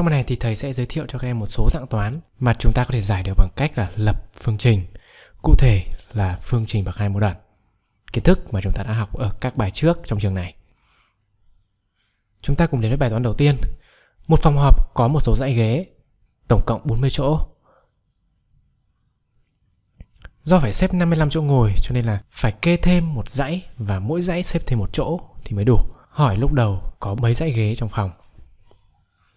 Trong bài này thì thầy sẽ giới thiệu cho các em một số dạng toán mà chúng ta có thể giải được bằng cách là lập phương trình, cụ thể là phương trình bằng hai mô đẳng. Kiến thức mà chúng ta đã học ở các bài trước trong trường này. Chúng ta cùng đến với bài toán đầu tiên. Một phòng họp có một số dãy ghế, tổng cộng 40 chỗ. Do phải xếp 55 chỗ ngồi cho nên là phải kê thêm một dãy và mỗi dãy xếp thêm một chỗ thì mới đủ. Hỏi lúc đầu có mấy dãy ghế trong phòng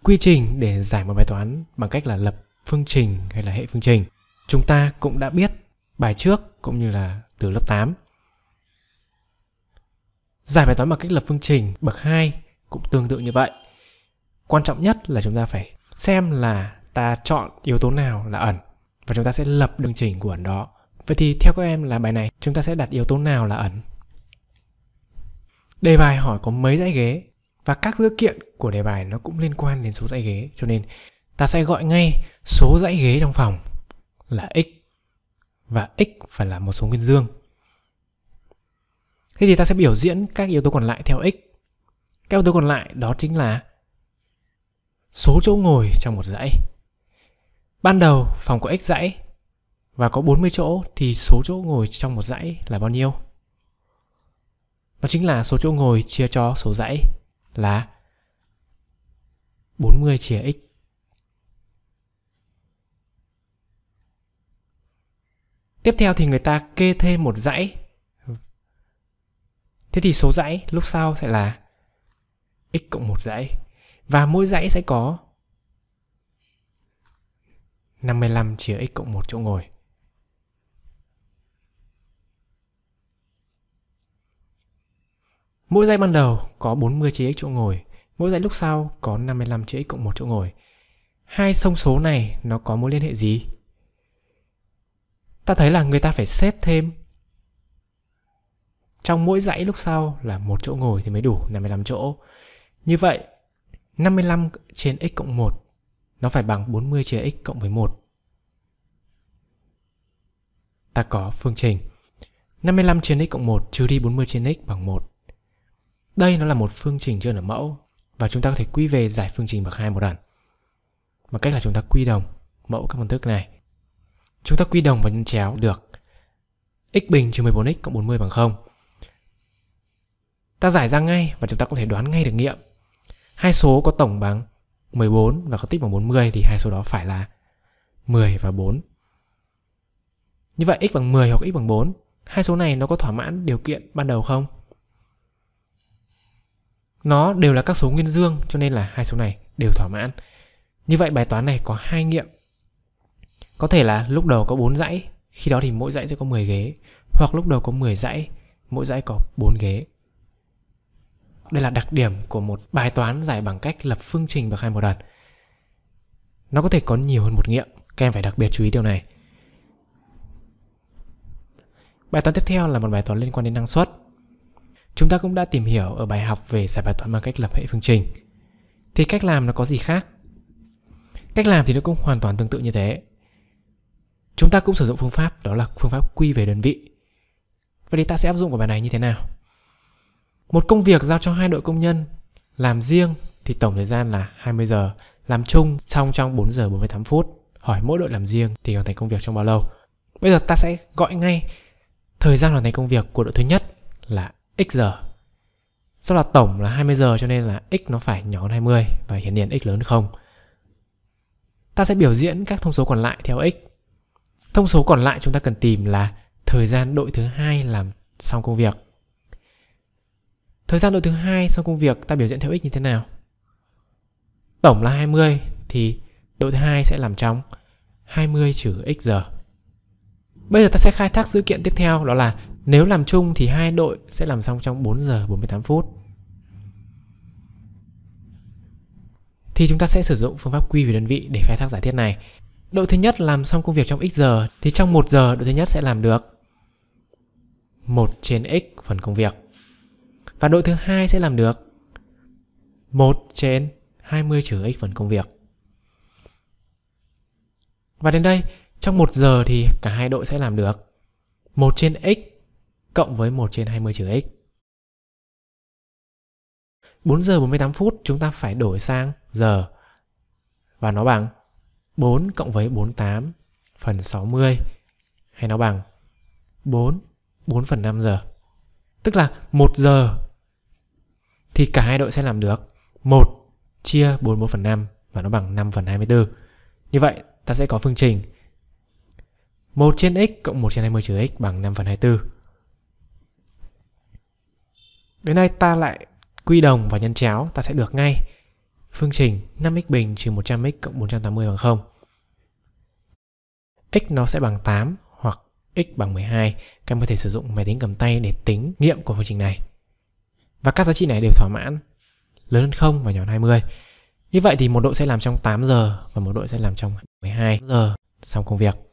quy trình để giải một bài toán bằng cách là lập phương trình hay là hệ phương trình. Chúng ta cũng đã biết bài trước cũng như là từ lớp 8. Giải bài toán bằng cách lập phương trình bậc 2 cũng tương tự như vậy. Quan trọng nhất là chúng ta phải xem là ta chọn yếu tố nào là ẩn và chúng ta sẽ lập đường trình của ẩn đó. Vậy thì theo các em là bài này chúng ta sẽ đặt yếu tố nào là ẩn? Đề bài hỏi có mấy dãy ghế và các dữ kiện của đề bài nó cũng liên quan đến số dãy ghế cho nên ta sẽ gọi ngay số dãy ghế trong phòng là x và x phải là một số nguyên dương thế thì ta sẽ biểu diễn các yếu tố còn lại theo x các yếu tố còn lại đó chính là số chỗ ngồi trong một dãy ban đầu phòng có x dãy và có 40 chỗ thì số chỗ ngồi trong một dãy là bao nhiêu? Đó chính là số chỗ ngồi chia cho số dãy là 40 chia x Tiếp theo thì người ta kê thêm một dãy Thế thì số dãy lúc sau sẽ là x cộng một dãy và mỗi dãy sẽ có 55 chia x cộng 1 chỗ ngồi. Mỗi dãy ban đầu có 40 x chỗ ngồi, mỗi dãy lúc sau có 55 x cộng một chỗ ngồi. Hai thông số này nó có mối liên hệ gì? Ta thấy là người ta phải xếp thêm trong mỗi dãy lúc sau là một chỗ ngồi thì mới đủ 55 chỗ. Như vậy 55 trên x cộng 1 nó phải bằng 40 chia x cộng với 1. Ta có phương trình 55 trên x cộng 1 trừ đi 40 trên x bằng 1. Đây nó là một phương trình chưa nở mẫu và chúng ta có thể quy về giải phương trình bậc hai một lần. Bằng cách là chúng ta quy đồng mẫu các phân thức này. Chúng ta quy đồng và nhân chéo được x bình trừ 14x cộng 40 bằng 0. Ta giải ra ngay và chúng ta có thể đoán ngay được nghiệm. Hai số có tổng bằng 14 và có tích bằng 40 thì hai số đó phải là 10 và 4. Như vậy x bằng 10 hoặc x bằng 4, hai số này nó có thỏa mãn điều kiện ban đầu không? nó đều là các số nguyên dương cho nên là hai số này đều thỏa mãn. Như vậy bài toán này có hai nghiệm. Có thể là lúc đầu có 4 dãy, khi đó thì mỗi dãy sẽ có 10 ghế, hoặc lúc đầu có 10 dãy, mỗi dãy có 4 ghế. Đây là đặc điểm của một bài toán giải bằng cách lập phương trình bậc hai một đợt. Nó có thể có nhiều hơn một nghiệm, các em phải đặc biệt chú ý điều này. Bài toán tiếp theo là một bài toán liên quan đến năng suất. Chúng ta cũng đã tìm hiểu ở bài học về giải bài toán bằng cách lập hệ phương trình. Thì cách làm nó có gì khác? Cách làm thì nó cũng hoàn toàn tương tự như thế. Chúng ta cũng sử dụng phương pháp đó là phương pháp quy về đơn vị. Vậy thì ta sẽ áp dụng vào bài này như thế nào? Một công việc giao cho hai đội công nhân làm riêng thì tổng thời gian là 20 giờ, làm chung xong trong 4 giờ 48 phút. Hỏi mỗi đội làm riêng thì hoàn thành công việc trong bao lâu? Bây giờ ta sẽ gọi ngay thời gian hoàn thành công việc của đội thứ nhất là x giờ sau là tổng là 20 giờ cho nên là x nó phải nhỏ hơn 20 và hiển nhiên x lớn hơn 0. Ta sẽ biểu diễn các thông số còn lại theo x. Thông số còn lại chúng ta cần tìm là thời gian đội thứ hai làm xong công việc. Thời gian đội thứ hai xong công việc ta biểu diễn theo x như thế nào? Tổng là 20 thì đội thứ hai sẽ làm trong 20 trừ x giờ. Bây giờ ta sẽ khai thác dữ kiện tiếp theo đó là nếu làm chung thì hai đội sẽ làm xong trong 4 giờ 48 phút. Thì chúng ta sẽ sử dụng phương pháp quy về đơn vị để khai thác giả thiết này. Đội thứ nhất làm xong công việc trong x giờ thì trong 1 giờ đội thứ nhất sẽ làm được 1 trên x phần công việc. Và đội thứ hai sẽ làm được 1 trên 20 trừ x phần công việc. Và đến đây, trong 1 giờ thì cả hai đội sẽ làm được 1 trên x cộng với 1 trên 20 trừ x. 4 giờ 48 phút chúng ta phải đổi sang giờ và nó bằng 4 cộng với 48 phần 60 hay nó bằng 4 4 phần 5 giờ. Tức là 1 giờ thì cả hai đội sẽ làm được 1 chia 44 phần 5 và nó bằng 5 phần 24. Như vậy ta sẽ có phương trình 1 trên x cộng 1 trên 20 trừ x bằng 5 phần 24. Đến nay ta lại quy đồng và nhân chéo ta sẽ được ngay phương trình 5x bình trừ 100x cộng 480 bằng 0. x nó sẽ bằng 8 hoặc x bằng 12. Các em có thể sử dụng máy tính cầm tay để tính nghiệm của phương trình này. Và các giá trị này đều thỏa mãn lớn hơn 0 và nhỏ hơn 20. Như vậy thì một đội sẽ làm trong 8 giờ và một đội sẽ làm trong 12 giờ xong công việc.